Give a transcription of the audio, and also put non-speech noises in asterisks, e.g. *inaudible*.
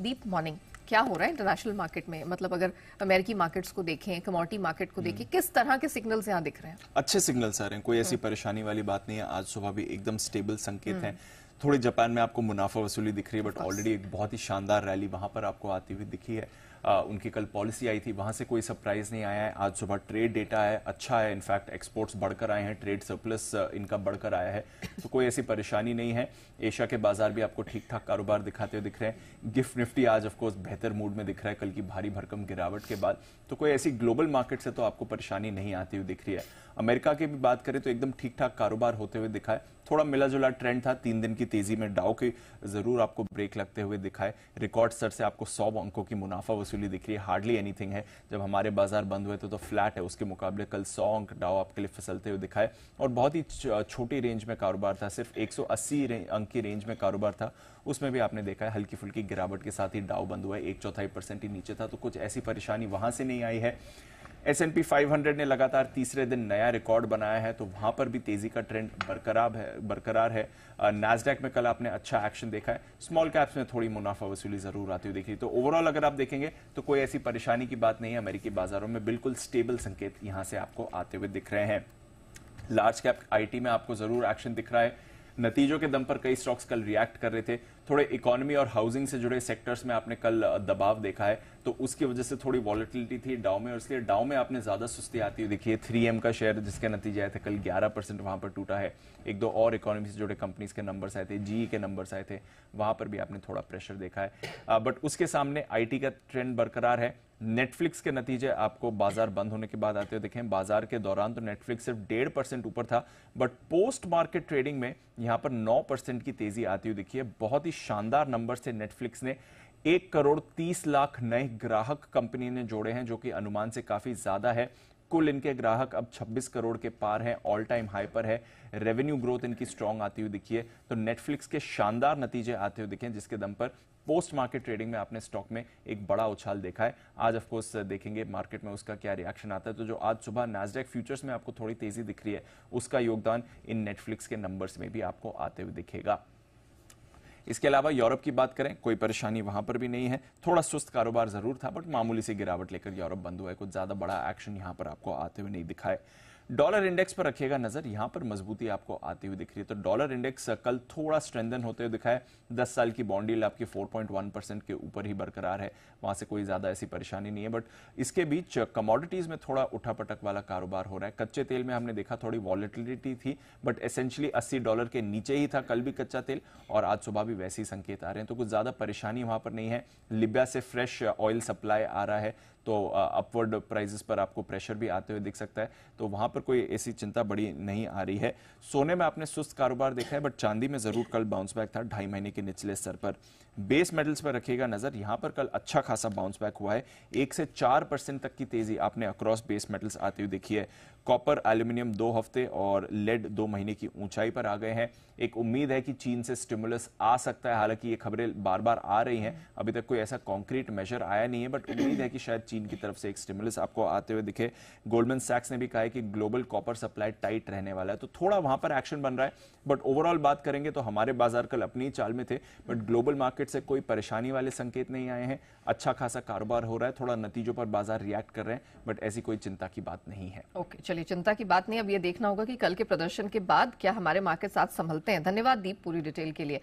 दीप morning क्या हो रहा है इंटरनेशनल मार्केट में मतलब अगर अमेरिकी मार्केट्स को देखें कमोडिटी मार्केट को देखें हम्म। किस तरह के सिग्नल्स यहाँ दिख रहे हैं अच्छे सिग्नल्स आ रहे हैं कोई ऐसी हम्म। परेशानी वाली बात नहीं है आज सुबह भी एकदम स्टेबल संकेत हम्म। है थोड़ी जापान में आपको मुनाफा वसूली दिख रही है बट ऑलरेडी एक बहुत ही शानदार रैली वहां पर आपको आती हुई दिखी है आ, उनकी कल पॉलिसी आई थी वहां से कोई सरप्राइज नहीं आया है आज सुबह ट्रेड डेटा है अच्छा है इनफैक्ट एक्सपोर्ट्स बढ़कर आए हैं ट्रेड सरप्लस इनकम बढ़कर आया है *laughs* तो कोई ऐसी परेशानी नहीं है एशिया के बाजार भी आपको ठीक ठाक कारोबार दिखाते हुए दिख रहे हैं गिफ्ट निफ्टी आज ऑफकोर्स बेहतर मूड में दिख रहा है कल की भारी भरकम गिरावट के बाद तो कोई ऐसी ग्लोबल मार्केट से तो आपको परेशानी नहीं आती हुई दिख रही है अमेरिका की भी बात करें तो एकदम ठीक ठाक कारोबार होते हुए दिखा है थोड़ा मिला जुला ट्रेंड था तीन दिन की तेजी में डाउ के जरूर आपको ब्रेक लगते हुए दिखाए रिकॉर्ड सर से आपको सौ अंकों की मुनाफा वसूली दिख रही है हार्डली एनीथिंग है जब हमारे बाजार बंद हुए थे तो फ्लैट है उसके मुकाबले कल सौ अंक डाउ आपके लिए फिसलते हुए दिखाए और बहुत ही छोटी रेंज में कारोबार था सिर्फ एक अंक की रेंज में कारोबार था उसमें भी आपने देखा है हल्की फुल्की गिरावट के साथ ही डाउ बंद हुआ है एक चौथाई परसेंट ही नीचे था तो कुछ ऐसी परेशानी वहां से नहीं आई है एस एन पी ने लगातार तीसरे दिन नया रिकॉर्ड बनाया है तो वहां पर भी तेजी का ट्रेंड बरकरार है बरकरार है नैसडेक में कल आपने अच्छा एक्शन देखा है स्मॉल कैप्स में थोड़ी मुनाफा वसूली जरूर आती हुई देखी तो ओवरऑल अगर आप देखेंगे तो कोई ऐसी परेशानी की बात नहीं है अमेरिकी बाजारों में बिल्कुल स्टेबल संकेत यहां से आपको आते हुए दिख रहे हैं लार्ज कैप आईटी में आपको जरूर एक्शन दिख रहा है नतीजों के दम पर कई स्टॉक्स कल रिएक्ट कर रहे थे थोड़े इकोनॉमी और हाउसिंग से जुड़े सेक्टर्स में आपने कल दबाव देखा है तो उसकी वजह से थोड़ी वॉलिटिलिटी थी डाउ में और इसलिए डाउ में आपने ज़्यादा सुस्ती आती हुई देखिए है थ्री का शेयर जिसके नतीजे आए थे कल ग्यारह परसेंट वहां पर टूटा है एक दो और इकोनॉमी से जुड़े कंपनीज के नंबर्स आए थे जी के नंबर्स आए थे वहां पर भी आपने थोड़ा प्रेशर देखा है आ, बट उसके सामने आई का ट्रेंड बरकरार है नेटफ्लिक्स के नतीजे आपको बाजार बंद होने के बाद आते हुए देखें बाजार के दौरान तो नेटफ्लिक्स सिर्फ डेढ़ परसेंट ऊपर था बट पोस्ट मार्केट ट्रेडिंग में यहां पर नौ परसेंट की तेजी आती हुई दिखी है बहुत ही शानदार नंबर से नेटफ्लिक्स ने एक करोड़ तीस लाख नए ग्राहक कंपनी ने जोड़े हैं जो कि अनुमान से काफी ज्यादा है कुल इनके ग्राहक अब 26 करोड़ के पार हैं ऑल टाइम हाई पर है रेवेन्यू ग्रोथ इनकी स्ट्रांग आती हुई दिखी है तो नेटफ्लिक्स के शानदार नतीजे आते हुए दिखे जिसके दम पर पोस्ट मार्केट ट्रेडिंग में आपने स्टॉक में एक बड़ा उछाल देखा है आज ऑफ कोर्स देखेंगे मार्केट में उसका क्या रिएक्शन आता है तो जो आज सुबह नाजडेक फ्यूचर्स में आपको थोड़ी तेजी दिख रही है उसका योगदान इन नेटफ्लिक्स के नंबर्स में भी आपको आते हुए दिखेगा इसके अलावा यूरोप की बात करें कोई परेशानी वहां पर भी नहीं है थोड़ा सुस्त कारोबार जरूर था बट मामूली से गिरावट लेकर यूरोप बंद हुआ है कुछ ज्यादा बड़ा एक्शन यहां पर आपको आते हुए नहीं दिखाए डॉलर इंडेक्स पर रखिएगा नजर यहां पर मजबूती आपको आती हुई दिख रही है तो डॉलर इंडेक्स कल थोड़ा स्ट्रेंथन होते हुए दिखा है दस साल की बॉन्डील यील्ड आपकी 4.1 परसेंट के ऊपर ही बरकरार है वहां से कोई ज्यादा ऐसी परेशानी नहीं है बट इसके बीच कमोडिटीज में थोड़ा उठापटक वाला कारोबार हो रहा है कच्चे तेल में हमने देखा थोड़ी वॉलिटिलिटी थी बट एसेंशली अस्सी डॉलर के नीचे ही था कल भी कच्चा तेल और आज सुबह भी वैसे ही संकेत आ रहे हैं तो कुछ ज्यादा परेशानी वहां पर नहीं है लिबिया से फ्रेश ऑयल सप्लाई आ रहा है तो अपवर्ड प्राइजेस पर आपको प्रेशर भी आते हुए दिख सकता है तो वहां पर पर कोई ऐसी चिंता बड़ी नहीं आ रही है सोने में आपने सुस्त कारोबार देखा है बट चांदी में जरूर कल बाउंस बैक था ढाई महीने के निचले स्तर पर बेस मेडल्स पर रखेगा नजर यहां पर कल अच्छा खासा बाउंस बैक हुआ है एक से चार परसेंट तक की तेजी आपने अक्रॉस बेस मेटल्स आती हुई देखी है कॉपर एल्यूमिनियम दो हफ्ते और लेड दो महीने की ऊंचाई पर आ गए हैं एक उम्मीद है कि चीन से स्टिमुलस आ सकता है हालांकि ये खबरें बार बार आ रही हैं अभी तक कोई ऐसा कॉन्क्रीट मेजर आया नहीं है बट उम्मीद है कि शायद चीन की तरफ से एक स्टिमुलस आपको आते हुए दिखे गोल्डमैन सैक्स ने भी कहा है कि global global copper supply tight रहने वाला है तो थोड़ा वहां पर एक्शन बन रहा है बट ओवरऑल बात करेंगे तो हमारे बाजार कल अपनी चाल में थे बट ग्लोबल मार्केट से कोई परेशानी वाले संकेत नहीं आए हैं अच्छा खासा कारोबार हो रहा है थोड़ा नतीजों पर बाजार रिएक्ट कर रहे हैं बट ऐसी कोई चिंता की बात नहीं है ओके okay, चलिए चिंता की बात नहीं अब ये देखना होगा कि कल के प्रदर्शन के बाद क्या हमारे मार्केट साथ संभलते हैं धन्यवाद दीप पूरी डिटेल के लिए